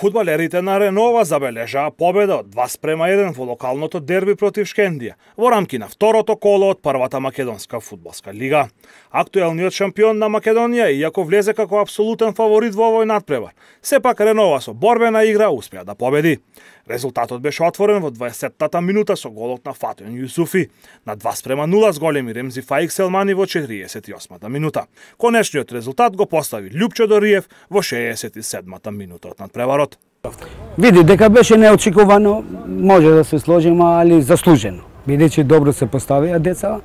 Фудбалерите на Ренова забележаа победа од 2 спрема 1 во локалното дерби против Шкендија, во рамки на второто коло од првата македонска фудбалска лига. Актуелниот шампион на Македонија, иако влезе како апсолутен фаворит во овој надпревар, сепак Ренова со борбена игра успеа да победи. Резултатот беше отворен во 20-тата минута со голот на Фатен Јусуфи, на 2 спрема 0 с големи Ремзи Фаик Селмани во 48-та минута. Конечниот резултат го постави Лјупчо Дориев во 67-та минута од надпреварот. Види, дека беше неочекувано, може да се сложиме, али заслужено. че добро се поставија деца,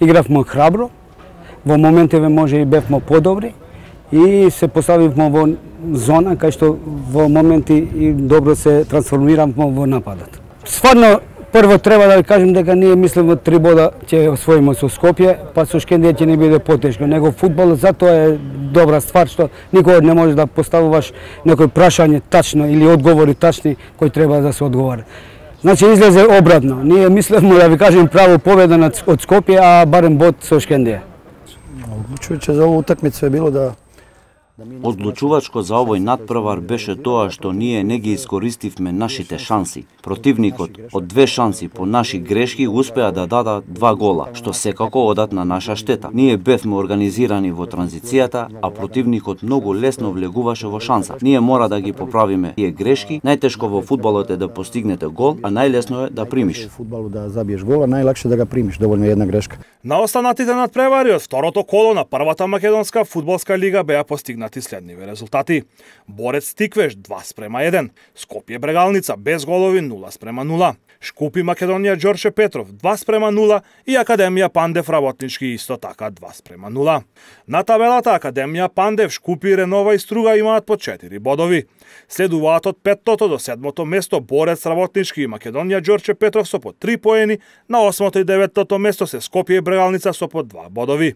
игравмо храбро, во ве може и бевмо подобри и се поставивме во зона кај што во моменти и добро се трансформирамо во нападот. Сварно Прво треба да ви кажам дека ние во три бода ќе освоиме со Скопје, па со Шкендија ќе не биде потешко, него футбол затоа е добра ствар што никој не може да поставуваш некој прашање тачно или одговори тачни кои треба да се одговори. Значи излезе обратно. Ние мислевме да ви кажем право победа од Скопје, а барем бод со Шкендија. Одлучуваче за ово утакмица е било да Одлучувачко за овој надпревар беше тоа што ние не ги искористивме нашите шанси. Противникот од две шанси по наши грешки успеа да дада два гола, што секако одат на наша штета. Ние бевме организирани во транзицијата, а противникот многу лесно влегуваше во шанса. Ние мора да ги поправиме тие грешки. Најтешко во фудбалот е да постигнете гол, а најлесно е да примиш. Фудбалот да забиеш гол, најлакше да го примиш, доволно една грешка. На останатите надпревари од второто коло на првата македонска фудбалска лига беа постигнати постигнати следниве резултати. Борец Тиквеш 2 спрема 1, Скопје Брегалница без голови 0 спрема 0, Шкупи Македонија Джорше Петров 2 спрема 0 и Академија Пандев Работнички исто така 2 спрема 0. На табелата Академија Пандев, Шкупи, Ренова и Струга имаат по 4 бодови. Следуваат од петтото до седмото место Борец Работнички и Македонија Ѓорче Петров со по 3 поени, на осмото и деветото место се Скопје и Брегалница со по 2 бодови.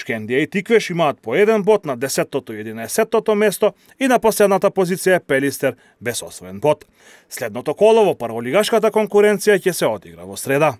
Шкендија и Тиквеш имаат по еден бот на 10-тото и 11-тото место и на последната позиција е Пелистер без освоен бот. Следното коло во парволигашката конкуренција ќе се одигра во среда.